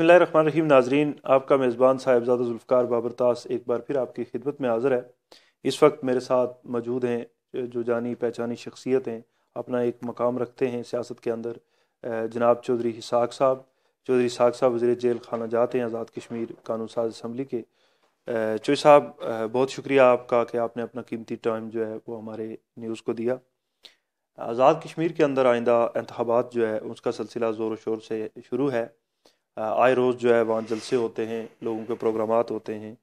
बसमीम नाजरीन आपका मेज़बान साहिबजादा जुल्फ़ार बाबरतास एक बार फिर आपकी खिदमत में हाज़िर है इस वक्त मेरे साथ मौजूद हैं जो जानी पहचानी शख्सियत हैं अपना एक मकाम रखते हैं सियासत के अंदर जनाब चौधरी साग साहब चौधरी साग साहब वजीर जेल खाना जाते हैं आज़ाद कश्मीर कानून साज इसम्बली के चौधरी साहब बहुत शुक्रिया आपका कि आपने अपना कीमती टाइम जो है वो हमारे न्यूज़ को दिया आज़ाद कश्मीर के अंदर आइंदा इंतबात जो है उसका सिलसिला ज़ोर शोर से शुरू है आए रोज़ जो है वहाँ जलसे होते हैं लोगों के प्रोग्राम होते हैं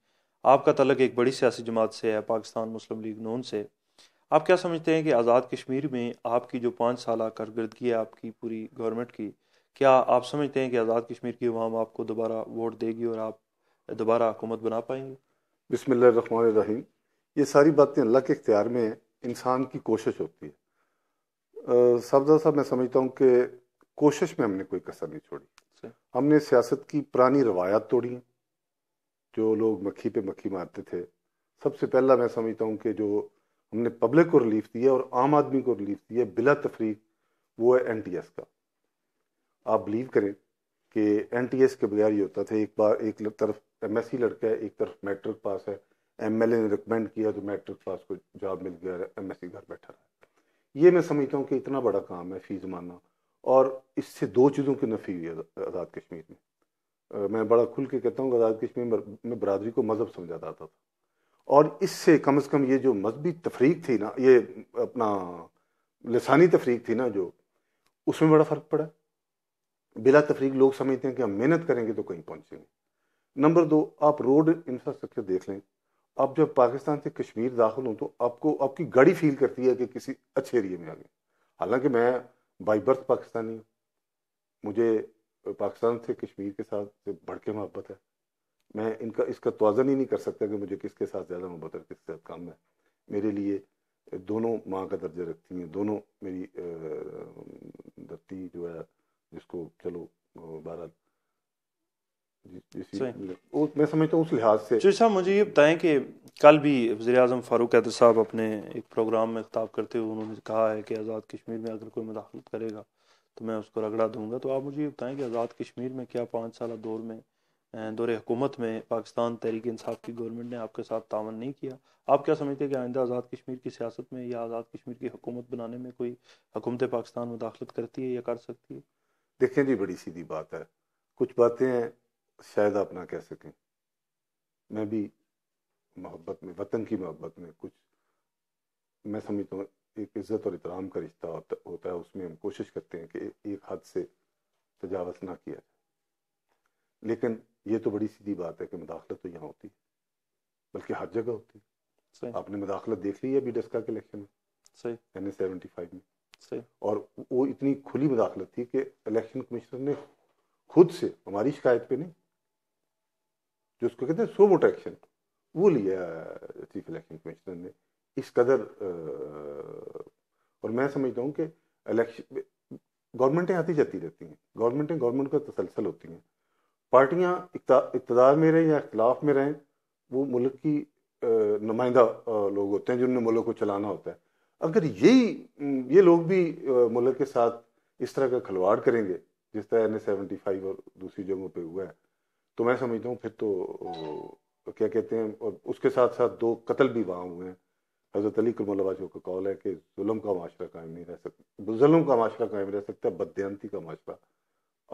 आपका तलक एक बड़ी सियासी जमात से है पाकिस्तान मुस्लिम लीग नून से आप क्या समझते हैं कि आज़ाद कश्मीर में आपकी जो पाँच साल कारकर्दगी है आपकी पूरी गवर्नमेंट की क्या आप समझते हैं कि आज़ाद कश्मीर की वहाँ आपको दोबारा वोट देगी और आप दोबारा हुकूमत बना पाएंगे बसमीम ये सारी बातें अल्लाह के इख्तियार में इंसान की कोशिश होती है साहबजा साहब मैं समझता हूँ कि कोशिश में हमने कोई कसर नहीं छोड़ी हमने सियासत की पुरानी रवायात तोड़ी जो लोग मक्खी पे मक्खी मारते थे सबसे पहला मैं समझता हूँ कि जो हमने पब्लिक को रिलीफ दिया और आम आदमी को रिलीफ दिया बिला तफरी वो है एन का आप बिलीव करें कि एन के बगैर ये होता था एक बार एक तरफ एम लड़का है एक तरफ मैट्रिक पास है एम ने रिकमेंड किया तो मैट्रिक पास को जॉब मिल गया एम एस घर बैठा रहा ये मैं समझता हूँ कि इतना बड़ा काम है फी जमाना और इससे दो चीज़ों की नफी हुई आज़ाद कश्मीर में मैं बड़ा खुल के कहता हूँ आज़ाद कश्मीर में बरदरी को मज़हब समझा जाता था और इससे कम अज़ कम ये जो मजहबी तफरीक थी ना ये अपना लसानी तफरीक थी ना जो उसमें बड़ा फ़र्क पड़ा बिला तफरीक लोग समझते हैं कि हम मेहनत करेंगे तो कहीं पहुँचेंगे नंबर दो आप रोड इंफ्रास्ट्रक्चर देख लें आप जब पाकिस्तान से कश्मीर दाखिल हों तो आपको आपकी गाड़ी फील करती है कि किसी अच्छे एरिए में आ गए हालांकि मैं बाई बर्थ पाकिस्तानी मुझे पाकिस्तान से कश्मीर के साथ से बढ़ के मोहब्बत है मैं इनका इसका तोज़न ही नहीं कर सकता कि मुझे किसके साथ ज़्यादा मोहब्बत है किसके साथ कम है मेरे लिए दोनों माँ का दर्जा रखती हैं दोनों मेरी धरती जो है जिसको चलो बहरहाल मैं समझता हूँ उस लिहाज से जी साहब मुझे ये बताएं कि कल भी वजी अजम फारूक हैदर साहब अपने एक प्रोग्राम में खिताब करते हुए उन्होंने कहा है कि आज़ाद कश्मीर में अगर कोई मुदाखलत करेगा तो मैं उसको रगड़ा दूंगा तो आप मुझे ये बताएं कि आज़ाद कश्मीर में क्या पाँच साल दौर में दौर हुकूमत में पाकिस्तान तहरीक इंसाफ की गवर्नमेंट ने आपके साथ तावन नहीं किया आप क्या समझते हैं कि आइंदा आज़ाद कश्मीर की सियासत में या आज़ाद कश्मीर की हुकूमत बनाने में कोई हुकूमत पाकिस्तान मुदाखलत करती है या कर सकती है देखें जी बड़ी सीधी बात है कुछ बातें शायद आप ना कह सकें मैं भी मोहब्बत में वतन की मोहब्बत में कुछ मैं समझता हूँ एक इज़्ज़त और इतराम का रिश्ता होता है उसमें हम कोशिश करते हैं कि एक हद से तजावज़ ना किया जाए लेकिन ये तो बड़ी सीधी बात है कि मुदाखलत तो यहाँ होती है बल्कि हर जगह होती है आपने मुदाखलत देख ली है अभी डस्का के इलेक्शन में सही यानी सेवेंटी फाइव में सही और वो इतनी खुली मुदाखलत थी कि इलेक्शन कमिश्नर ने खुद से हमारी शिकायत पे नहीं जिसको कहते हैं वोट एक्शन वो लिया चीफ इलेक्शन कमिश्नर ने इस कदर और मैं समझता हूँ कि इलेक्शन गवर्नमेंटें आती जाती रहती हैं गवर्नमेंटें गवर्नमेंट का तसलसल होती हैं पार्टियाँ इकतदार में रहें या इख्तलाफ में रहें वो मुल्क की नुमाइंदा लोग होते हैं जिनने मुल्क को चलाना होता है अगर यही ये लोग भी मुल्क के साथ इस तरह का खिलवाड़ करेंगे जिस तरह ने सेवेंटी फाइव और दूसरी जगहों पर हुआ है तो मैं समझता हूँ फिर तो क्या कहते हैं और उसके साथ साथ दो कत्ल भी वहाँ हुए हैं हज़रत अली करमलवाजों का कौल है कि जुल्म का माशरा कायम नहीं रह सकता जुल्म का माशरा कायम रह सकता है बदयंती का माशरा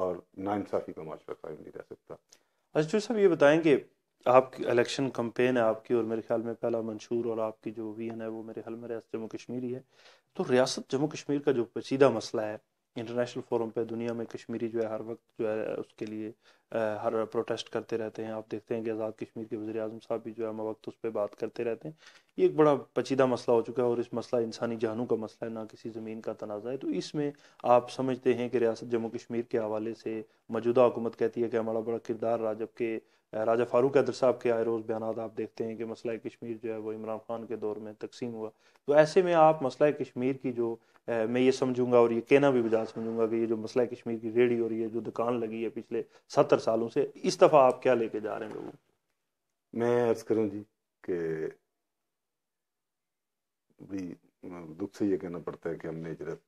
और नाानसाफ़ी का माशरा कायम नहीं रह सकता अच्छा साहब ये बताएं कि आपकी इलेक्शन कम्पेन है आपकी और मेरे ख्याल में पहला मंशूर और आपकी जो वीन है वो मेरे ख्याल में रियासत जम्मू कश्मीर ही है तो रियासत जम्मू कश्मीर का जो पेचीदा मसला है इंटरनेशनल फोरम पे दुनिया में कश्मीरी जो है हर वक्त जो है उसके लिए हर प्रोटेस्ट करते रहते हैं आप देखते हैं कि आज़ाद कश्मीर के वजी अजम साहब भी जो है वक्त उस पर बात करते रहते हैं ये एक बड़ा पचीदा मसला हो चुका है और इस मसला इंसानी जहानों का मसला है ना किसी ज़मीन का तनाज़ा है तो इसमें आप समझते हैं कि रियासत जम्मू कश्मीर के हवाले से मौजूदा हुकूमत कहती है कि हमारा बड़ा किरदार रहा जबकि राजा फारूक हैदर साहब के आए रोज़ बयान आप देखते हैं कि मसला कश्मीर जो है वो इमरान खान के दौर में तकसीम हुआ तो ऐसे में आप मसला कश्मीर की जो मैं ये समझूंगा और ये कहना भी बजा समझूंगा कि ये जो मसला कश्मीर की रेडी हो रही है जो दुकान लगी है पिछले सत्तर सालों से इस दफ़ा आप क्या लेके जा रहे हैं लोगों मैं अर्ज करूँ जी के भी दुख से ये कहना पड़ता है कि हमने इजरत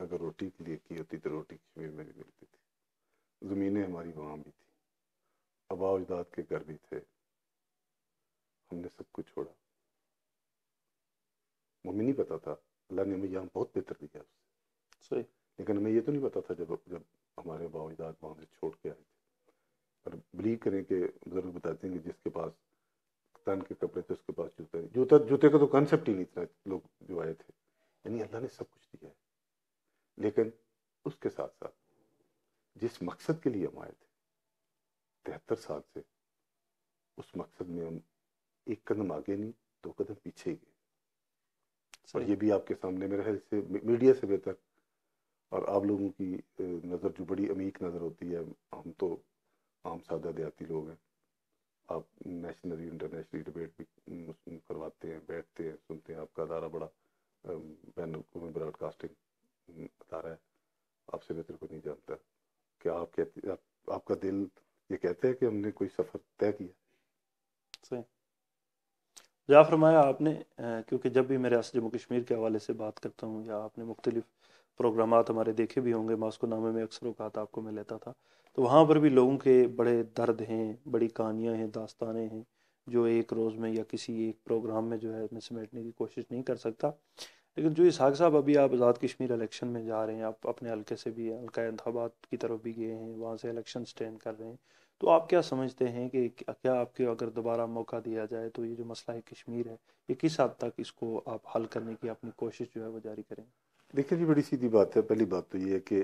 अगर रोटी के लिए की होती तो रोटी कश्मीर में भी मिलती थी ज़मीनें हमारी वहाँ भी थी हवा उजदाद के गर्दी थे हमने सब कुछ छोड़ा मम्मी नहीं पता था अल्लाह ने हमें यहाँ बहुत बेहतर दिया उससे सही लेकिन हमें ये तो नहीं पता था जब जब हमारे बाउजदाद वहाँ से छोड़ के आए थे पर बिलीव करें कि बुजुर्ग बताते हैं कि जिसके पास तन के कपड़े थे उसके पास जूते जूता जूते का तो कॉन्सेप्ट ही नहीं था लोग जो आए थे यानी अल्लाह ने सब कुछ दिया है लेकिन उसके साथ साथ जिस मकसद के लिए हम आए मकसद में हम एक कदम आगे नहीं दो कदम पीछे गए और ये भी आपके सामने मेरा ख्याल से मीडिया से बेहतर और आप लोगों की नज़र जो बड़ी अमीक नज़र होती है हम तो आम सादा देहाती लोग हैं आप नेशनली इंटरनेशनली डिबेट भी करवाते हैं बैठते हैं सुनते हैं आपका अदारा बड़ा बैनर ब्रॉडकास्टिंग अदारा है आपसे बेहतर को नहीं जानता क्या आप कहते आप, आपका दिल ये कहते हैं कि हमने कोई सफ़र तय किया या फरमाया आपने क्योंकि जब भी मैं अस जम्मू कश्मीर के हवाले से बात करता हूँ या आपने मुख्तलिफ प्रोग्राम हमारे देखे भी होंगे मास्को नामे में अक्सर अवकात आपको मैं लेता था तो वहाँ पर भी लोगों के बड़े दर्द हैं बड़ी कहानियाँ हैं दास्तानें हैं जो एक रोज़ में या किसी एक प्रोग्राम में जो है मैं समेटने की कोशिश नहीं कर सकता लेकिन जो इसहाक साहब अभी आप आज़ाद कश्मीर इलेक्शन में जा रहे हैं आप अपने हल्के से भी हल्का इंतबात की तरफ भी गए हैं वहाँ से इलेक्शन स्टैंड कर रहे हैं तो आप क्या समझते हैं कि क्या आपके अगर दोबारा मौका दिया जाए तो ये जो मसला है कश्मीर है ये किस हद तक इसको आप हल करने की अपनी कोशिश जो है वो जारी करें देखिए जी बड़ी सीधी बात है पहली बात तो ये है कि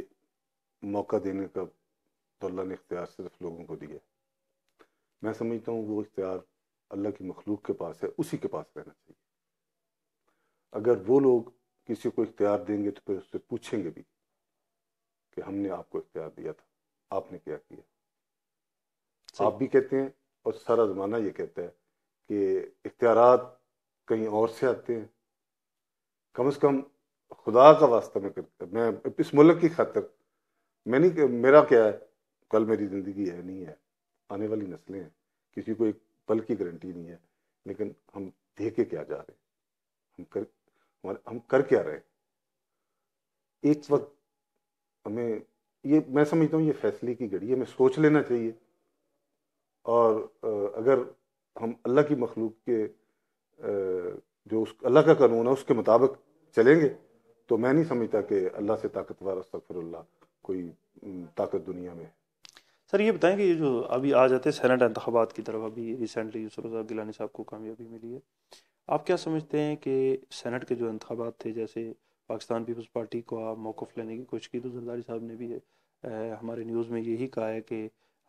मौका देने का तो अल्लाह ने इख्तियार सिर्फ लोगों को दिया मैं समझता हूँ वो इख्तियार अल्लाह की मखलूक के पास है उसी के पास रहना चाहिए अगर वो लोग किसी को इख्तियार देंगे तो फिर उससे पूछेंगे भी कि हमने आपको इख्तियार दिया था आपने क्या किया आप भी कहते हैं और सारा ज़माना ये कहता है कि इख्तियार कहीं और से आते हैं कम अज़ कम खुदा का वास्ता में करता मैं इस मुल्क की खातर मैं नहीं मेरा क्या है कल मेरी ज़िंदगी है नहीं है आने वाली नस्लें हैं किसी को एक पल की गारंटी नहीं है लेकिन हम दे के क्या जा रहे हैं हम कर हम कर क्या रहे इस एक वक्त हमें ये मैं समझता हूँ ये फैसले की घड़ी है हमें सोच लेना चाहिए और अगर हम अल्लाह की मखलूक के जो उस अल्लाह का कानून है उसके मुताबिक चलेंगे तो मैं नहीं समझता कि अल्लाह से ताकतवर अस्तफरल्ला कोई ताकत दुनिया में है सर ये बताएं कि ये जो अभी आ जाते हैं सैनट इंतबात की तरफ अभी रिसेंटली यूसुफ रजा गिलानी साहब को कामयाबी मिली है आप क्या समझते हैं कि सैनट के जो इंतबात थे जैसे पाकिस्तान पीपल्स पार्टी को आप मौक़ लेने की कोशिश की तो जरदारी साहब ने भी है, हमारे न्यूज़ में यही कहा है कि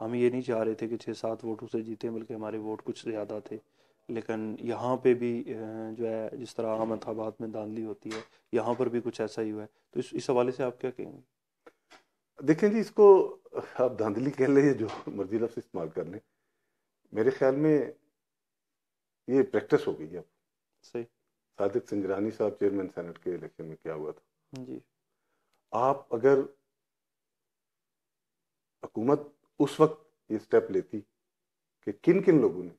हम ये नहीं चाह रहे थे कि छः सात वोटों से जीते बल्कि हमारे वोट कुछ ज़्यादा थे लेकिन यहाँ पे भी जो है जिस तरह आम इंतबात में धांधली होती है यहाँ पर भी कुछ ऐसा ही हुआ है तो इस इस हवाले से आप क्या कहेंगे देखें जी इसको आप धांधली कह लें जो मर्जी लफ्स इस्तेमाल कर लें मेरे ख्याल में ये प्रैक्टिस हो गई है अब सही सादिक संजरानी साहब चेयरमैन सेनेट के इलेक्शन में क्या हुआ था जी आप अगर हुकूमत उस वक्त ये स्टेप लेती कि किन किन लोगों ने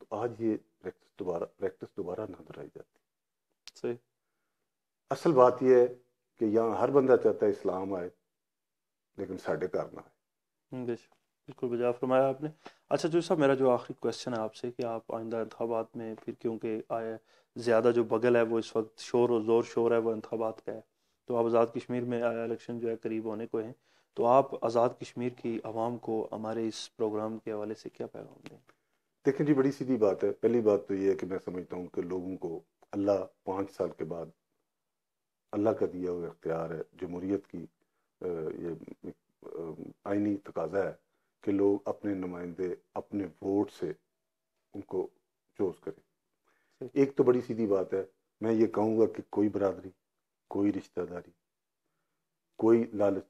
तो आज ये प्रैक्टिस दोबारा प्रैक्टिस दोबारा ना दोहराई जाती सही असल बात यह है कि यहाँ हर बंदा चाहता है इस्लाम आए लेकिन साढ़े घर ना आए हम्म, बिल्कुल बजा फरमाया आपने अच्छा जो साहब मेरा जो आखिरी क्वेश्चन है आपसे कि आप आइंदा इंतबात में फिर क्योंकि आए ज़्यादा जो बगल है वो इस वक्त शोर और ज़ोर शोर है वो इंतबात का है तो आप आजाद कश्मीर में आया इलेक्शन जो है करीब होने को हैं तो आप आज़ाद कश्मीर की आवाम को हमारे इस प्रोग्राम के हवाले से क्या पैगाम दें देखें जी बड़ी सीधी बात है पहली बात तो ये है कि मैं समझता हूँ कि लोगों को अल्लाह पाँच साल के बाद अल्लाह का दिया हुआ इख्तियार है जमहूरीत की ये आइनी तकाजा है कि लोग अपने नुमाइंदे अपने वोट से उनको चोज करें एक तो बड़ी सीधी बात है मैं ये कहूँगा कि कोई बरदरी कोई रिश्तेदारी कोई लालच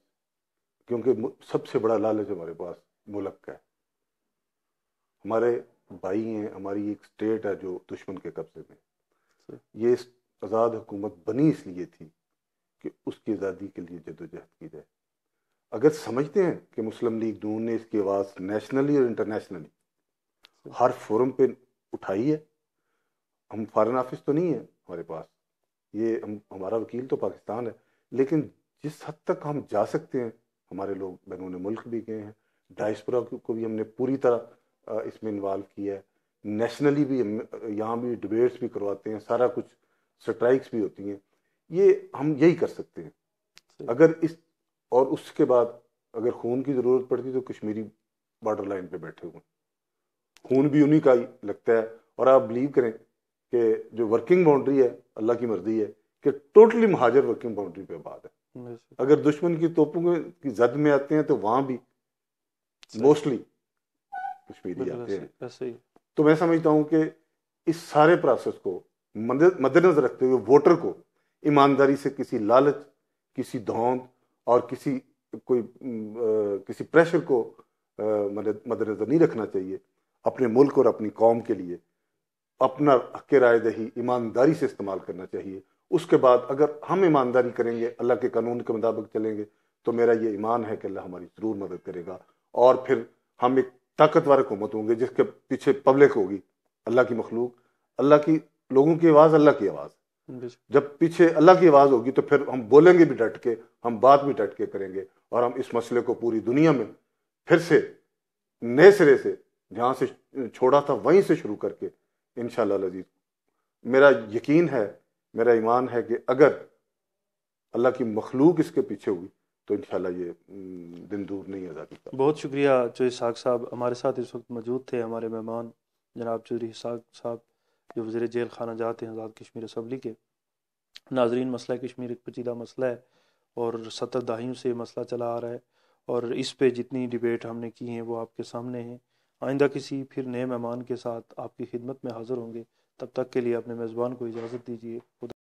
क्योंकि सबसे बड़ा लालच हमारे पास मुल्क का है हमारे भाई हैं हमारी एक स्टेट है जो दुश्मन के कब्जे में ये आज़ाद हुकूमत बनी इसलिए थी कि उसकी आज़ादी के लिए जदोजहद की जाए अगर समझते हैं कि मुस्लिम लीग नून ने इसकी आवाज़ नेशनली और इंटरनेशनली हर फोरम पे उठाई है हम फॉरेन ऑफिस तो नहीं है हमारे पास ये हम हमारा वकील तो पाकिस्तान है लेकिन जिस हद तक हम जा सकते हैं हमारे लोग बैरून मुल्क भी गए हैं डाइसपुरा को भी हमने पूरी तरह इसमें इन्वाल्व किया है नेशनली भी यहाँ भी डिबेट्स भी करवाते हैं सारा कुछ स्ट्राइक्स भी होती हैं ये हम यही कर सकते हैं अगर इस और उसके बाद अगर खून की ज़रूरत पड़ती तो कश्मीरी बॉर्डर लाइन पे बैठे हुए खून भी उन्हीं का ही लगता है और आप बिलीव करें कि जो वर्किंग बाउंड्री है अल्लाह की मर्जी है कि टोटली महाजर वर्किंग बाउंड्री पे आबाद है अगर दुश्मन की तोपों की जद में आते हैं तो वहां भी मोस्टली कश्मीरी आते हैं तो मैं समझता हूं कि इस सारे प्रोसेस को मद्देनजर रखते हुए वोटर को ईमानदारी से किसी लालच किसी धौंध और किसी कोई किसी प्रेशर को मद्देनजर नहीं रखना चाहिए अपने मुल्क और अपनी कौम के लिए अपना हक रायदही ईमानदारी से इस्तेमाल करना चाहिए उसके बाद अगर हम ईमानदारी करेंगे अल्लाह के कानून के मुताबिक चलेंगे तो मेरा ये ईमान है कि अल्लाह हमारी ज़रूर मदद करेगा और फिर हम एक ताकतवर हुकूमत होंगे जिसके पीछे पब्लिक होगी अल्लाह की मखलूक अल्लाह की लोगों की आवाज़ अल्लाह की आवाज़ जब पीछे अल्लाह की आवाज़ होगी तो फिर हम बोलेंगे भी डट के हम बात भी डट के करेंगे और हम इस मसले को पूरी दुनिया में फिर से नए सिरे से जहाँ से छोड़ा था वहीं से शुरू करके इन शजीज मेरा यकीन है मेरा ईमान है कि अगर अल्लाह की मखलूक इसके पीछे हुई तो इन ये दिन दूर नहीं आज़ादी का बहुत शुक्रिया चौधरी साग साहब हमारे साथ इस वक्त मौजूद थे हमारे मेहमान जनाब चौधरी साग साहब जो वजीर जेल खाना जाते हैं आज़ाद कश्मीर असम्बली के नाजरीन मसला कश्मीर एक पचीदा मसला है और सत्तर दहाइयों से मसला चला आ रहा है और इस पर जितनी डिबेट हमने की हैं वो आपके सामने हैं आइंदा किसी फिर नए मेहमान के साथ आपकी खिदमत में हाज़िर होंगे तब तक के लिए अपने मेज़बान को इजाज़त दीजिए खुदा